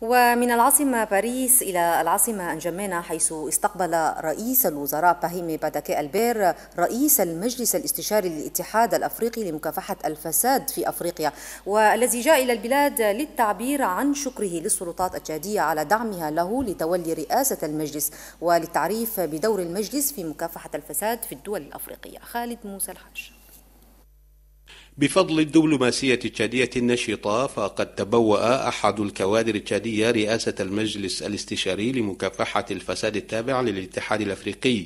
ومن العاصمة باريس إلى العاصمة أنجمينا حيث استقبل رئيس الوزراء باهيمي باداكي ألبير رئيس المجلس الاستشاري للاتحاد الأفريقي لمكافحة الفساد في أفريقيا والذي جاء إلى البلاد للتعبير عن شكره للسلطات التشادية على دعمها له لتولي رئاسة المجلس وللتعريف بدور المجلس في مكافحة الفساد في الدول الأفريقية خالد موسى الحاج بفضل الدبلوماسية التشادية النشطة فقد تبوأ أحد الكوادر التشادية رئاسة المجلس الاستشاري لمكافحة الفساد التابع للاتحاد الأفريقي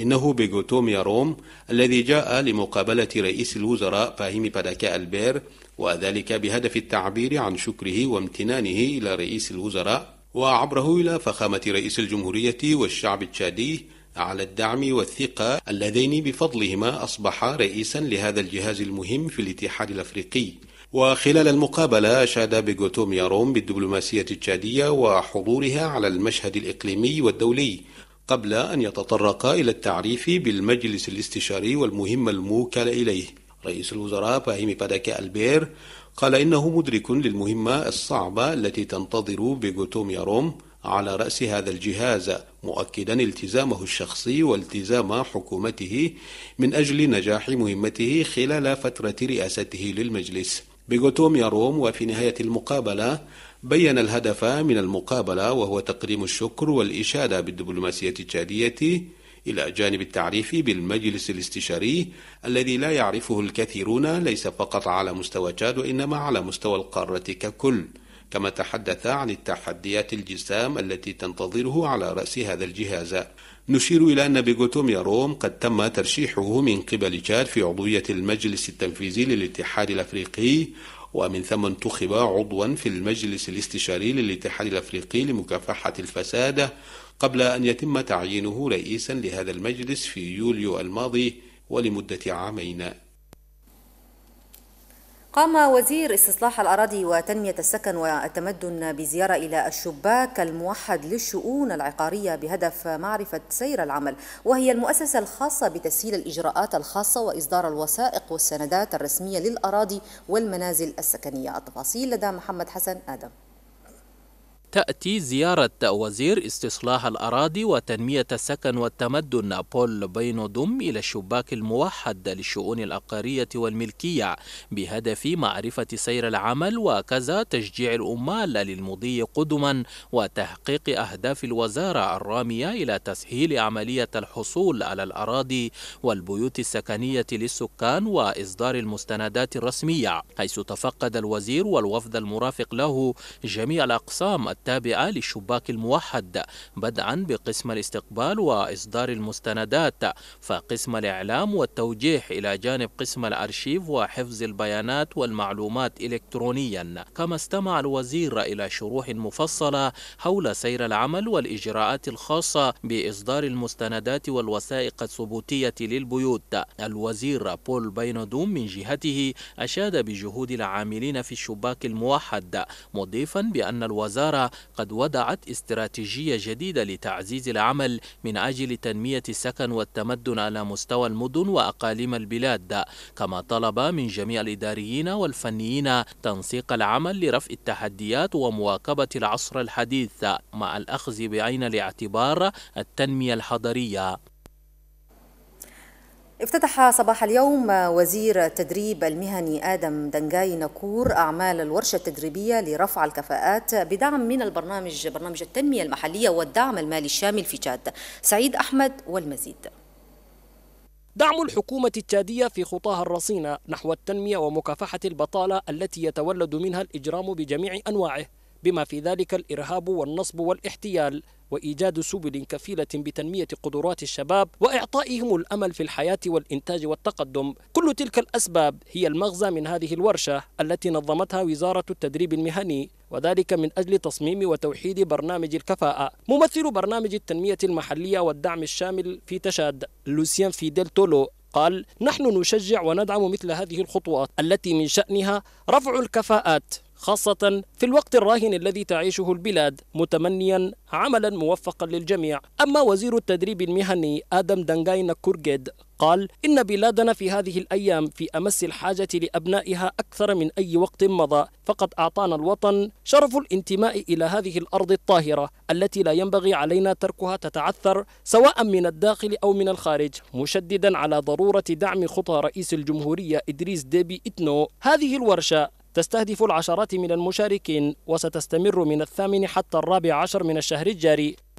إنه بيغوتوم روم الذي جاء لمقابلة رئيس الوزراء فاهيمي باداكا ألبير وذلك بهدف التعبير عن شكره وامتنانه إلى رئيس الوزراء وعبره إلى فخامة رئيس الجمهورية والشعب التشادي على الدعم والثقة اللذين بفضلهما أصبح رئيسا لهذا الجهاز المهم في الاتحاد الأفريقي وخلال المقابلة أشاد بيغوتوم ياروم بالدبلوماسية التشادية وحضورها على المشهد الإقليمي والدولي قبل أن يتطرق إلى التعريف بالمجلس الاستشاري والمهمة الموكل إليه رئيس الوزراء فاهيمي باداكا ألبير قال إنه مدرك للمهمة الصعبة التي تنتظر بيغوتوم ياروم على رأس هذا الجهاز مؤكدا التزامه الشخصي والتزام حكومته من أجل نجاح مهمته خلال فترة رئاسته للمجلس بيغوتوم يروم وفي نهاية المقابلة بين الهدف من المقابلة وهو تقديم الشكر والإشادة بالدبلوماسية التشادية إلى جانب التعريف بالمجلس الاستشاري الذي لا يعرفه الكثيرون ليس فقط على مستوى تشاد وإنما على مستوى القارة ككل كما تحدث عن التحديات الجسام التي تنتظره على رأس هذا الجهاز نشير إلى أن بيغوتوميا روم قد تم ترشيحه من قبل تشاد في عضوية المجلس التنفيذي للاتحاد الأفريقي ومن ثم انتخب عضوا في المجلس الاستشاري للاتحاد الأفريقي لمكافحة الفساد قبل أن يتم تعيينه رئيسا لهذا المجلس في يوليو الماضي ولمدة عامين قام وزير استصلاح الأراضي وتنمية السكن والتمدن بزيارة إلى الشباك الموحد للشؤون العقارية بهدف معرفة سير العمل وهي المؤسسة الخاصة بتسهيل الإجراءات الخاصة وإصدار الوثائق والسندات الرسمية للأراضي والمنازل السكنية التفاصيل لدى محمد حسن آدم تأتي زيارة وزير استصلاح الأراضي وتنمية السكن والتمدن بول بينودوم إلى الشباك الموحد للشؤون العقارية والملكية بهدف معرفة سير العمل وكذا تشجيع العمال للمضي قدما وتحقيق أهداف الوزارة الرامية إلى تسهيل عملية الحصول على الأراضي والبيوت السكنية للسكان وإصدار المستندات الرسمية حيث تفقد الوزير والوفد المرافق له جميع الأقسام التابعة للشباك الموحد بدءا بقسم الاستقبال وإصدار المستندات فقسم الإعلام والتوجيه إلى جانب قسم الأرشيف وحفظ البيانات والمعلومات إلكترونيا كما استمع الوزير إلى شروح مفصلة حول سير العمل والإجراءات الخاصة بإصدار المستندات والوثائق الثبوتية للبيوت الوزير بول بينودوم من جهته أشاد بجهود العاملين في الشباك الموحد مضيفا بأن الوزارة قد وضعت استراتيجية جديدة لتعزيز العمل من أجل تنمية السكن والتمدن على مستوى المدن وأقاليم البلاد كما طلب من جميع الإداريين والفنيين تنسيق العمل لرفع التحديات ومواكبة العصر الحديث مع الأخذ بعين الاعتبار التنمية الحضرية افتتح صباح اليوم وزير التدريب المهني آدم دنجاي نكور أعمال الورشة التدريبية لرفع الكفاءات بدعم من البرنامج برنامج التنمية المحلية والدعم المالي الشامل في تشاد سعيد أحمد والمزيد دعم الحكومة التشادية في خطاها الرصينة نحو التنمية ومكافحة البطالة التي يتولد منها الإجرام بجميع أنواعه بما في ذلك الإرهاب والنصب والاحتيال وإيجاد سبل كفيلة بتنمية قدرات الشباب وإعطائهم الأمل في الحياة والإنتاج والتقدم كل تلك الأسباب هي المغزى من هذه الورشة التي نظمتها وزارة التدريب المهني وذلك من أجل تصميم وتوحيد برنامج الكفاءة ممثل برنامج التنمية المحلية والدعم الشامل في تشاد لوسيان فيديل تولو قال نحن نشجع وندعم مثل هذه الخطوات التي من شأنها رفع الكفاءات خاصة في الوقت الراهن الذي تعيشه البلاد متمنيا عملا موفقا للجميع أما وزير التدريب المهني آدم دنغاين كورجيد قال إن بلادنا في هذه الأيام في أمس الحاجة لأبنائها أكثر من أي وقت مضى فقد أعطانا الوطن شرف الانتماء إلى هذه الأرض الطاهرة التي لا ينبغي علينا تركها تتعثر سواء من الداخل أو من الخارج مشددا على ضرورة دعم خطى رئيس الجمهورية إدريس ديبي إتنو هذه الورشة تستهدف العشرات من المشاركين وستستمر من الثامن حتى الرابع عشر من الشهر الجاري